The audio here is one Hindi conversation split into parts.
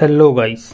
hello guys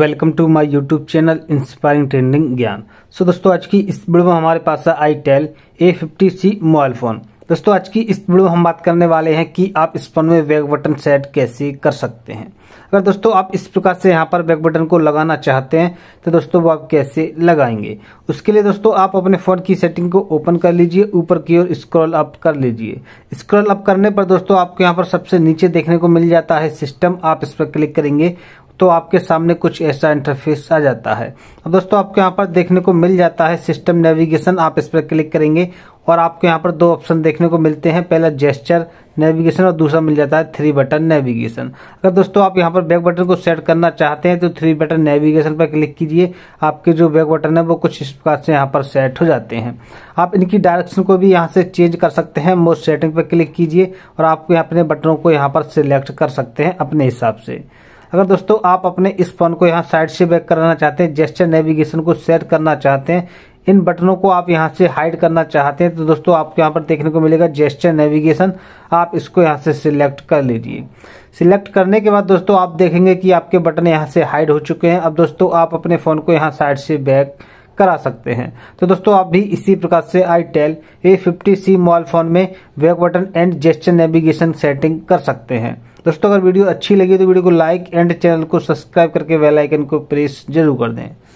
welcome to my YouTube channel inspiring trending ज्ञान सो दोस्तों आज की इस वीडियो में हमारे पास है itel A C mobile phone दोस्तों आज की इस वीडियो में हम बात करने वाले हैं कि आप इस फोन में बैक बटन सेट कैसे कर सकते हैं अगर दोस्तों आप इस प्रकार से यहाँ पर बैक बटन को लगाना चाहते हैं तो दोस्तों वो आप कैसे लगाएंगे उसके लिए दोस्तों आप अपने फ़ोन की सेटिंग को ओपन कर लीजिए ऊपर की ओर स्क्रॉल अप कर लीजिए स्क्रॉल अप करने पर दोस्तों आपको यहाँ पर सबसे नीचे देखने को मिल जाता है सिस्टम आप इस पर क्लिक करेंगे तो आपके सामने कुछ ऐसा इंटरफेस आ जाता है अब दोस्तों आपको यहाँ पर देखने को मिल जाता है सिस्टम नेविगेशन आप इस पर क्लिक करेंगे और आपको यहाँ पर दो ऑप्शन देखने को मिलते हैं पहला जेस्चर नेविगेशन और दूसरा मिल जाता है थ्री बटन नेविगेशन अगर दोस्तों आप यहाँ पर बैक बटन को सेट करना चाहते हैं तो थ्री बटन नेविगेशन पर क्लिक कीजिए आपके जो बैक बटन है वो कुछ इस प्रकार से यहाँ पर सेट हो जाते हैं आप इनकी डायरेक्शन को भी यहाँ से चेंज कर सकते हैं मोस्ट सेटिंग पर क्लिक कीजिए और आपको अपने बटनों को यहाँ पर सिलेक्ट कर सकते हैं अपने हिसाब से अगर दोस्तों आप अपने इस फोन को यहाँ साइड से बैक कराना चाहते हैं जेस्टर नेविगेशन को सेट करना चाहते हैं इन बटनों को आप यहाँ से हाइड करना चाहते हैं तो दोस्तों आपको यहाँ पर देखने को मिलेगा जेस्टर नेविगेशन आप इसको यहाँ से सिलेक्ट कर लीजिए सिलेक्ट करने के बाद दोस्तों आप देखेंगे कि आपके बटन यहाँ से हाइड हो चुके हैं अब दोस्तों आप अपने फ़ोन को यहाँ साइड से बैक करा सकते हैं तो दोस्तों आप भी इसी प्रकार से itel A fifty C mobile phone में back button and gesture navigation setting कर सकते हैं दोस्तों अगर वीडियो अच्छी लगी तो वीडियो को लाइक एंड चैनल को सब्सक्राइब करके वेलाइकन आइकन को प्रेस जरूर कर दें